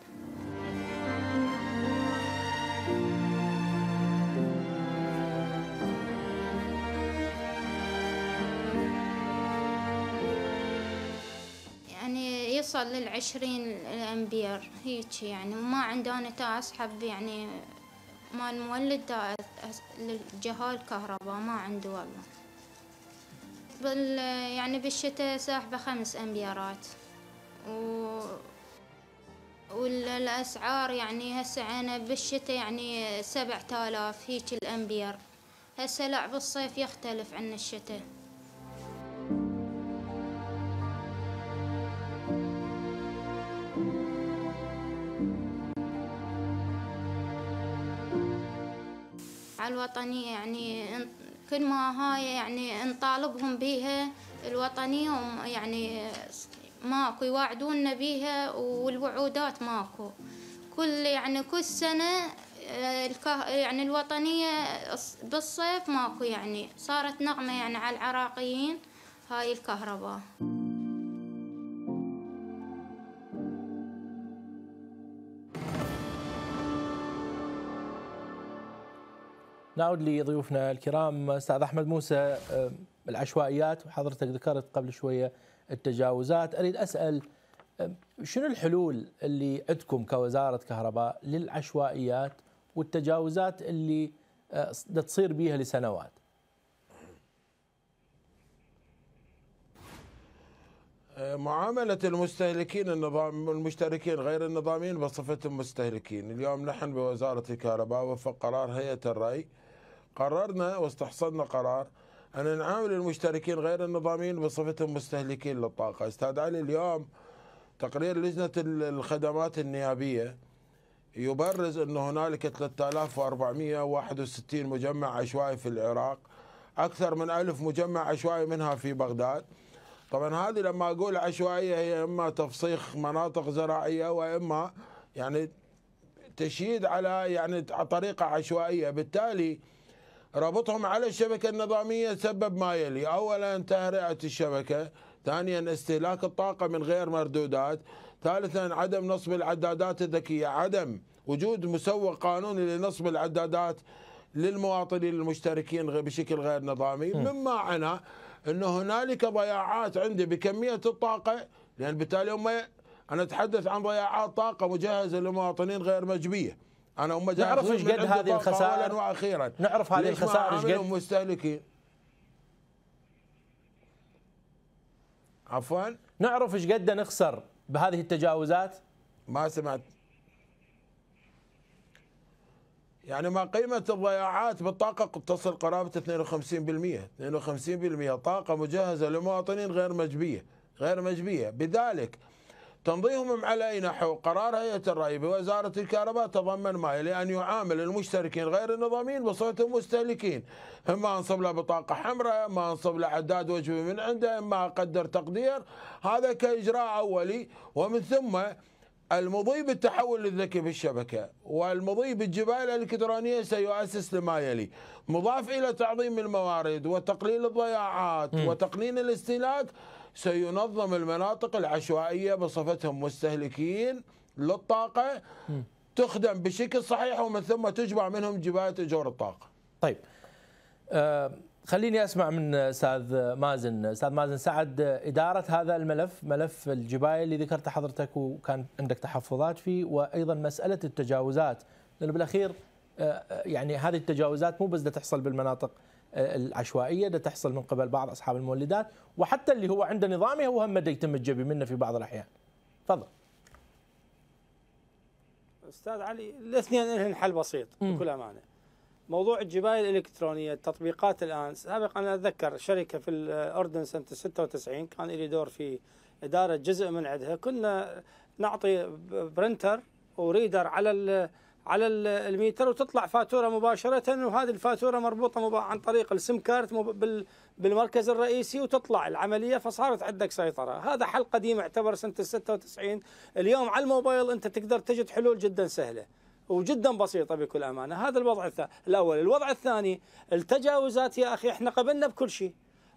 يعني يصل للعشرين الامبير هيك يعني وما عندي انا تا اسحب يعني مال مولد للجهال كهرباء ما عنده والله بال يعني بالشتاء ساحبة خمس أمبيرات و والأسعار يعني هسه أنا بالشتاء يعني سبعة آلاف هيك الأمبير هسه لا بالصيف يختلف عن الشتاء الوطنية يعني كل ما هاي يعني نطالبهم بيها الوطنية يعني ماكو يواعدونا بيها والوعودات ماكو كل يعني كل سنة آه، يعني الوطنية بالصيف ماكو يعني صارت نغمة يعني على العراقيين هاي الكهرباء نعود لضيوفنا الكرام استاذ احمد موسى العشوائيات وحضرتك ذكرت قبل شويه التجاوزات اريد اسال شنو الحلول اللي عندكم كوزاره كهرباء للعشوائيات والتجاوزات اللي تصير بيها لسنوات معاملة المستهلكين النظام المشتركين غير النظاميين بصفتهم مستهلكين اليوم نحن بوزارة الكهرباء وفق قرار هيئة الرأي قررنا واستحصلنا قرار أن نعامل المشتركين غير النظاميين بصفتهم مستهلكين للطاقة أستاذ علي اليوم تقرير لجنة الخدمات النيابية يبرز أن هنالك 3461 مجمع عشوائي في العراق أكثر من ألف مجمع عشوائي منها في بغداد طبعا هذه لما أقول عشوائية هي إما تفصيخ مناطق زراعية وإما يعني تشييد على يعني طريقة عشوائية بالتالي ربطهم على الشبكة النظامية سبب ما يلي أولا تهرئة الشبكة ثانيا استهلاك الطاقة من غير مردودات ثالثا عدم نصب العدادات الذكية عدم وجود مسوق قانوني لنصب العدادات للمواطنين المشتركين بشكل غير نظامي مما عنا أنه هنالك ضياعات عندي بكمية الطاقة لأن بالتالي هم أنا أتحدث عن ضياعات طاقة مجهزة للمواطنين غير مجبية انا هم نعرف ايش قد هذه الخسائر واخيرا نعرف هذه الخسائر ايش قد مستهلكين عفوا نعرف ايش قد نخسر بهذه التجاوزات ما سمعت يعني ما قيمة الضياعات بالطاقة قد تصل قرابة 52% 52% طاقة مجهزة لمواطنين غير مجبية غير مجبية بذلك تنظيمهم اي نحو؟ قرار هيئة الرأي بوزارة الكهرباء تضمن ما إلى أن يعامل المشتركين غير النظاميين بصوره المستهلكين، إما أنصب له بطاقة حمراء إما أنصب له عداد وجبه من عنده إما أقدر تقدير هذا كإجراء أولي ومن ثم المضي بالتحول الذكي في الشبكة والمضي بالجبال الإلكترونية سيؤسس لما يلي مضاف إلى تعظيم الموارد وتقليل الضياعات م. وتقنين الاستهلاك سينظم المناطق العشوائية بصفتهم مستهلكين للطاقة تخدم بشكل صحيح ومن ثم تجمع منهم جباية أجور الطاقة طيب آه، خليني اسمع من استاذ مازن، استاذ مازن سعد اداره هذا الملف ملف الجبايه اللي ذكرته حضرتك وكان عندك تحفظات فيه وايضا مساله التجاوزات لانه بالاخير آه، يعني هذه التجاوزات مو بس تحصل بالمناطق العشوائيه اللي تحصل من قبل بعض اصحاب المولدات وحتى اللي هو عنده نظامي هو هم يتم الجبي منه في بعض الاحيان. تفضل. استاذ علي الاثنين لهم حل بسيط بكل امانه. موضوع الجباية الإلكترونية التطبيقات الآن سابقا أنا أتذكر شركة في الأردن سنة 96 كان لي دور في إدارة جزء من عندها كنا نعطي برنتر وريدر على على الميتر وتطلع فاتوره مباشره وهذه الفاتوره مربوطه عن طريق السم كارت بالمركز الرئيسي وتطلع العمليه فصارت عندك سيطره، هذا حل قديم اعتبر سنه ال 96 اليوم على الموبايل انت تقدر تجد حلول جدا سهله. وجدا بسيطة بكل أمانة هذا الوضع الأول الوضع الثاني التجاوزات يا أخي احنا قبلنا بكل شيء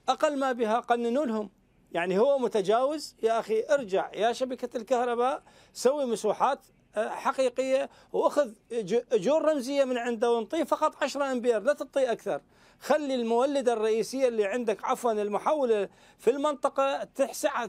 أقل ما بها قننوا لهم يعني هو متجاوز يا أخي ارجع يا شبكة الكهرباء سوي مسوحات حقيقيه واخذ اجور رمزيه من عنده ونطيه فقط 10 امبير لا تعطيه اكثر خلي المولده الرئيسيه اللي عندك عفوا المحوله في المنطقه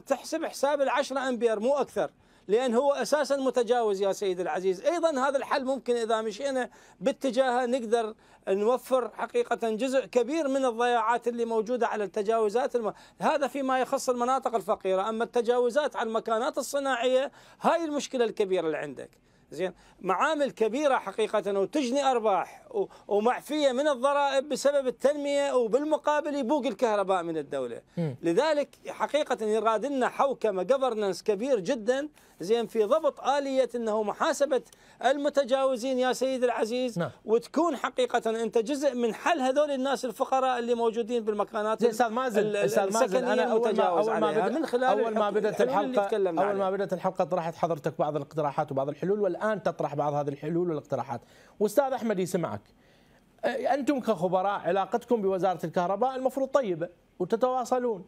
تحسب حساب ال 10 امبير مو اكثر لأن هو أساسا متجاوز يا سيدي العزيز أيضا هذا الحل ممكن إذا مشينا باتجاهه نقدر نوفر حقيقة جزء كبير من الضياعات اللي موجودة على التجاوزات الم... هذا فيما يخص المناطق الفقيرة أما التجاوزات على المكانات الصناعية هاي المشكلة الكبيرة اللي عندك زين معامل كبيرة حقيقة وتجني أرباح ومعفية من الضرائب بسبب التنمية وبالمقابل يبوق الكهرباء من الدولة م. لذلك حقيقة يراد لنا حوكمة جفرننس كبير جدا زين في ضبط آلية أنه محاسبة المتجاوزين يا سيدي العزيز نعم. وتكون حقيقة أنت جزء من حل هذول الناس الفقراء اللي موجودين بالمكانات أستاذ مازن أستاذ مازن أنا أول ما, أول ما بدأ من خلال أول ما بدأت الحلقة أول ما بدأت الحلقة طرحت حضرتك بعض الاقتراحات وبعض الحلول والآن تطرح بعض هذه الحلول والاقتراحات وأستاذ أحمد يسمعك أه، أنتم كخبراء علاقتكم بوزارة الكهرباء المفروض طيبة وتتواصلون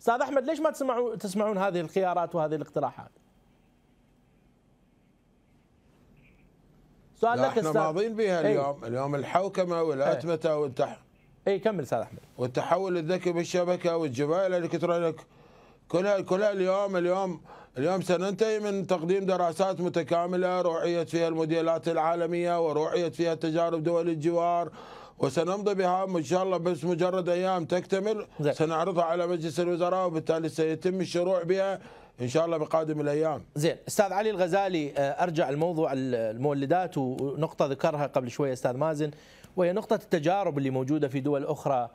استاذ احمد ليش ما تسمعون تسمعون هذه الخيارات وهذه الاقتراحات؟ سؤال لك احنا ماضين بها إيه. اليوم ايه؟ اليوم الحوكمه والاتمته إيه. والتح اي كمل استاذ احمد والتحول الذكي بالشبكه والجبائل الالكترونيك كلها كلها اليوم اليوم اليوم سننتهي من تقديم دراسات متكامله روعيت فيها الموديلات العالميه وروعيت فيها تجارب دول الجوار وسنمضي بها ان شاء الله بس مجرد ايام تكتمل زي. سنعرضها على مجلس الوزراء وبالتالي سيتم الشروع بها ان شاء الله بقادم الايام زين استاذ علي الغزالي آه، ارجع الموضوع المولدات ونقطه ذكرها قبل شويه استاذ مازن وهي نقطه التجارب اللي موجوده في دول اخرى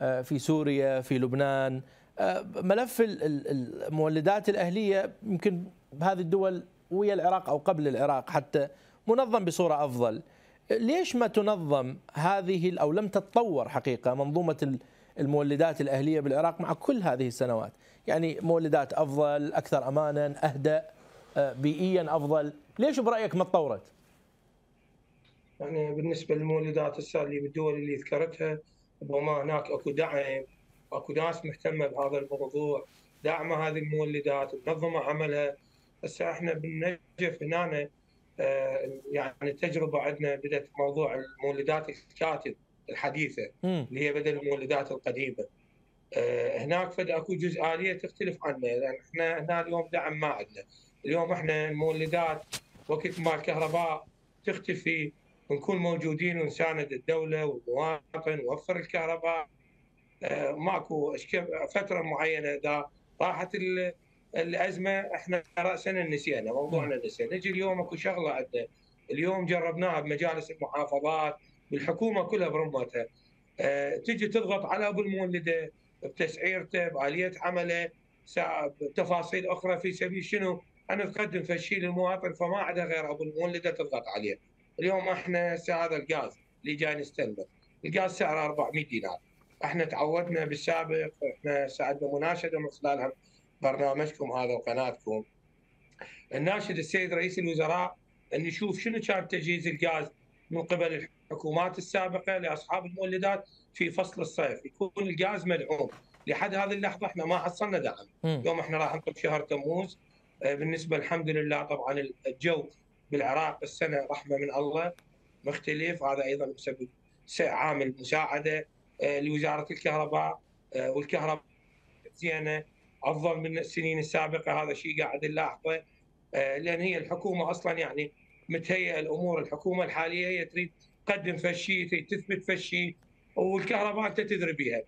آه، في سوريا في لبنان آه، ملف المولدات الاهليه يمكن بهذه الدول ويا العراق او قبل العراق حتى منظم بصوره افضل ليش ما تنظم هذه او لم تتطور حقيقه منظومه المولدات الاهليه بالعراق مع كل هذه السنوات يعني مولدات افضل اكثر امانا اهدى آه، بيئيا افضل ليش برايك ما تطورت؟ يعني بالنسبه للمولدات اللي بالدول اللي ذكرتها ربما هناك اكو دعم اكو ناس مهتمه بهذا الموضوع دعم هذه المولدات منظمه عملها هسه احنا بالنجف هنا آه، يعني التجربه عندنا بدات موضوع المولدات الكاتب الحديثه اللي هي بدل المولدات القديمه هناك فد اكو اليه تختلف عنا لان احنا هنا اليوم دعم ما عندنا اليوم احنا المولدات وقت ما الكهرباء تختفي ونكون موجودين ونساند الدوله والمواطن ونوفر الكهرباء آه، ماكو فتره معينه اذا راحت الازمه احنا راسنا نسينا موضوعنا نعم. نسينا نجي اليوم اكو شغله عندنا اليوم جربناها بمجالس المحافظات بالحكومه كلها برمتها آه، تجي تضغط على ابو المولده بتسعيرته بآلية طيب، عمله بتفاصيل أخرى في سبيل شنو أنا أقدم فشي للمواطن فما عدا غير أبو المولدة تضغط عليه اليوم احنا هذا الغاز اللي جاي نستلمه الغاز سعره 400 دينار احنا تعودنا بالسابق احنا ساعدنا مناشده من خلال برنامجكم هذا وقناتكم الناشد السيد رئيس الوزراء ان نشوف شنو كان تجهيز الغاز من قبل الحكومات السابقه لاصحاب المولدات في فصل الصيف يكون الجاز مدعوم لحد هذه اللحظه احنا ما حصلنا دعم يوم احنا راح نطلب شهر تموز آه، بالنسبه الحمد لله طبعا الجو بالعراق السنه رحمه من الله مختلف هذا ايضا بسبب عامل مساعده آه، لوزاره الكهرباء آه، والكهرباء زينه افضل من السنين السابقه هذا شيء قاعد نلاحظه لان هي الحكومه اصلا يعني متهيئه الامور الحكومه الحاليه هي تريد تقدم فشي تريد تثبت فشي والكهرباء انت تدري بها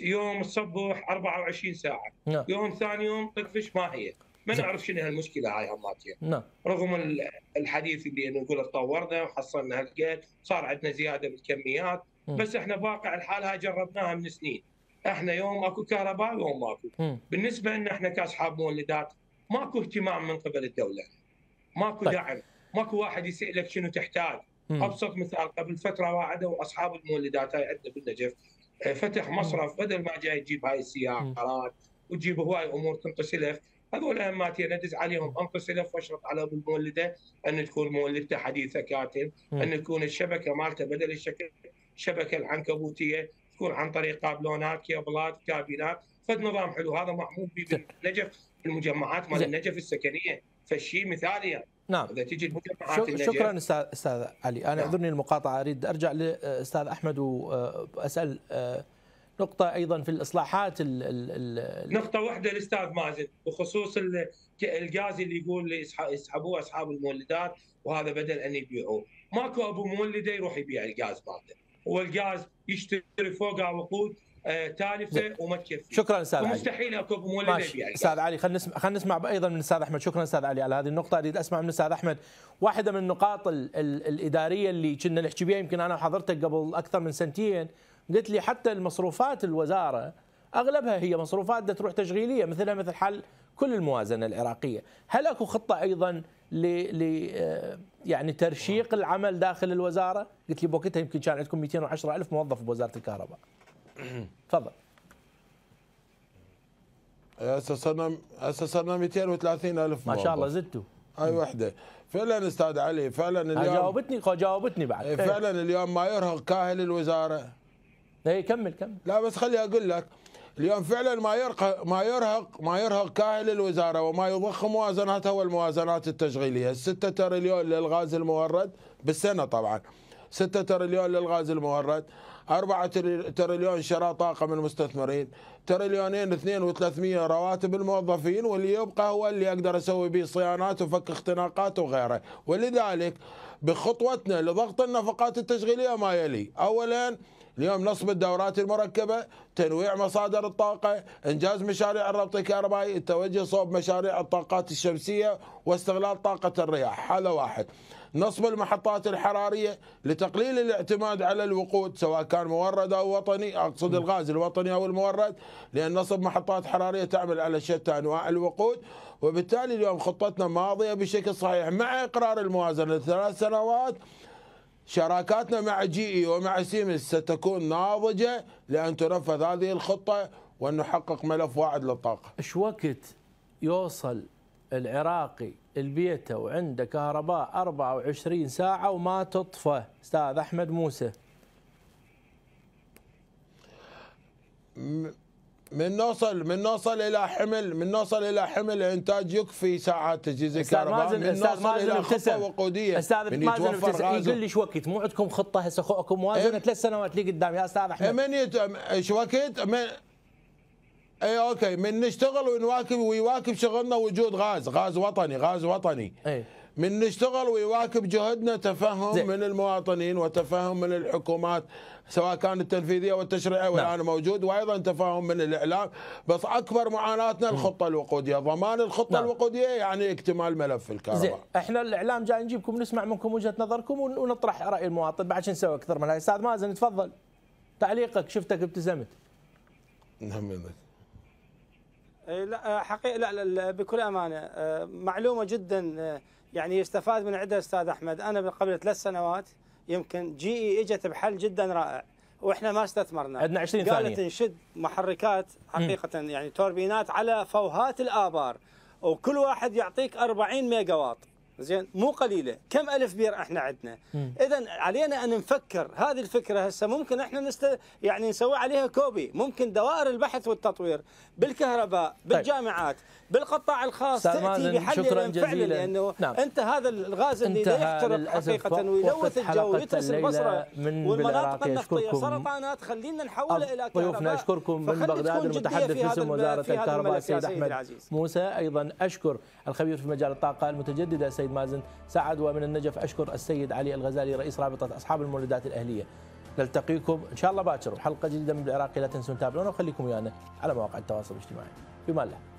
يوم الصبح 24 ساعه نعم. يوم ثاني يوم تطفش ما هي ما نعرف شنو هالمشكله هاي هالماتية نعم رغم الحديث اللي نقول تطورنا وحصلنا هالقد صار عندنا زياده بالكميات م. بس احنا واقع الحال هاي جربناها من سنين احنا يوم اكو كهرباء يوم ماكو م. بالنسبه لنا احنا كاصحاب مولدات ماكو اهتمام من قبل الدوله ماكو طيب. دعم ماكو واحد يسالك شنو تحتاج ابسط مثال قبل فتره واعدوا اصحاب المولدات هاي عندنا بالنجف آه، فتح مصرف بدل ما جاي يجيب هاي السيارات وتجيب هواي امور تنقسلف هذول هماتي ندز عليهم انقسلف واشرط على بالمولده ان تكون مولدته حديثه كاتل ان تكون الشبكه مالته بدل الشكل شبكه العنكبوتيه تكون عن طريق قابلونات كابلات كابينات فد نظام حلو هذا معمول به بالنجف المجمعات مال النجف السكنيه فشيء مثالي يعني. نعم شكرا استاذ علي انا نعم. اعذرني المقاطعه اريد ارجع لاستاذ احمد واسال آه، نقطة أيضا في الإصلاحات الـ الـ الـ نقطة واحدة الأستاذ مازن بخصوص الجاز اللي يقول يسحبوه أصحاب المولدات وهذا بدل أن يبيعوه ماكو أبو مولدة يروح يبيع الجاز مالته هو الجاز يشتري فوقه وقود آه، تالفه وما تكفي شكرا استاذ علي مستحيل اكو مولد يعني استاذ علي خلينا نسمع خلينا نسمع ايضا من الاستاذ احمد شكرا استاذ علي على هذه النقطه اريد اسمع من الاستاذ احمد واحده من النقاط ال ال الاداريه اللي كنا نحكي بها يمكن انا وحضرتك قبل اكثر من سنتين قلت لي حتى المصروفات الوزاره اغلبها هي مصروفات تروح تشغيليه مثلها مثل حل كل الموازنه العراقيه، هل اكو خطه ايضا ل ل آه، يعني ترشيق العمل داخل الوزاره؟ قلت لي بوقتها يمكن كان عندكم 210 الف موظف بوزاره الكهرباء. *clears throat* تفضل اسسنا اسسنا 230 الف ما شاء الله زدتوا هاي وحده فعلا استاذ علي فعلا آه، اليوم جاوبتني جاوبتني بعد إيه، إيه. فعلا اليوم ما يرهق كاهل الوزاره اي كمل كمل لا بس خلي اقول لك اليوم فعلا ما يرهق ما يرهق ما يرهق كاهل الوزاره وما يضخ موازناتها والموازنات التشغيليه 6 تريليون للغاز المورد بالسنه طبعا 6 تريليون للغاز المورد 4 تريليون شراء طاقة من المستثمرين تريليونين 2 و300 رواتب الموظفين واللي يبقى هو اللي أقدر أسوي به صيانات وفك اختناقات وغيره ولذلك بخطوتنا لضغط النفقات التشغيلية ما يلي أولا اليوم نصب الدورات المركبة تنويع مصادر الطاقة إنجاز مشاريع الربط الكهربائي التوجه صوب مشاريع الطاقات الشمسية واستغلال طاقة الرياح هذا واحد نصب المحطات الحرارية لتقليل الاعتماد على الوقود سواء كان مورد أو وطني أقصد الغاز الوطني أو المورد لأن نصب محطات حرارية تعمل على شتى أنواع الوقود وبالتالي اليوم خطتنا ماضية بشكل صحيح مع إقرار الموازنة لثلاث سنوات شراكاتنا مع جي اي ومع سيمنز ستكون ناضجة لأن تنفذ هذه الخطة وأن نحقق ملف واعد للطاقة إيش وقت يوصل العراقي البيت وعنده كهرباء 24 ساعة وما تطفى أستاذ أحمد موسى من نوصل من نوصل الى حمل من نوصل الى حمل انتاج يكفي ساعات تجهيز الكهرباء من استاذ مازن الى وقوديه استاذ مازن ابتسم يقول لي وقت مو عندكم خطه هسه اخوكم موازنه ثلاث سنوات لي قدام يا استاذ احمد من يت... شو وقت اي اوكي من نشتغل ونواكب ويواكب شغلنا وجود غاز غاز وطني غاز وطني أي. من نشتغل ويواكب جهدنا تفهم زي. من المواطنين وتفهم من الحكومات سواء كان التنفيذيه والتشريعيه نعم. والان موجود وايضا تفاهم من الاعلام بس اكبر معاناتنا الخطه الوقوديه ضمان الخطه نعم. الوقوديه يعني اكتمال ملف الكهرباء احنا الاعلام جاي نجيبكم نسمع منكم وجهه نظركم ونطرح راي المواطن بعد شو نسوي اكثر من هاي استاذ مازن تفضل تعليقك شفتك ابتزمت نعم إيه، لا آه، حقيقة لا, لا بكل أمانة آه، معلومة جدا آه، يعني يستفاد من عده أستاذ أحمد أنا قبل ثلاث سنوات يمكن جي إي إجت بحل جدا رائع واحنا ما استثمرنا عندنا 20 ثانيه قالت نشد محركات حقيقه يعني توربينات على فوهات الابار وكل واحد يعطيك 40 ميجا واط زين مو قليله كم الف بير احنا عندنا اذا علينا ان نفكر هذه الفكره هسه ممكن احنا نست يعني نسوي عليها كوبي ممكن دوائر البحث والتطوير بالكهرباء طيب. بالجامعات بالقطاع الخاص تاتي بحل جزيلا لانه نعم. انت هذا الغاز اللي يحترق حقيقه ويلوث الجو ويترس البصره من والمناطق النفطيه سرطانات خلينا نحولها الى كهرباء ضيوفنا اشكركم من بغداد المتحدث باسم وزاره الكهرباء السيد احمد موسى ايضا اشكر الخبير في مجال الطاقه المتجدده السيد مازن سعد ومن النجف أشكر السيد علي الغزالي رئيس رابطة أصحاب المولدات الأهلية نلتقيكم إن شاء الله باكر بحلقة جديدة من العراقي لا تنسون تابعونا وخليكم ويانا على مواقع التواصل الاجتماعي بما الله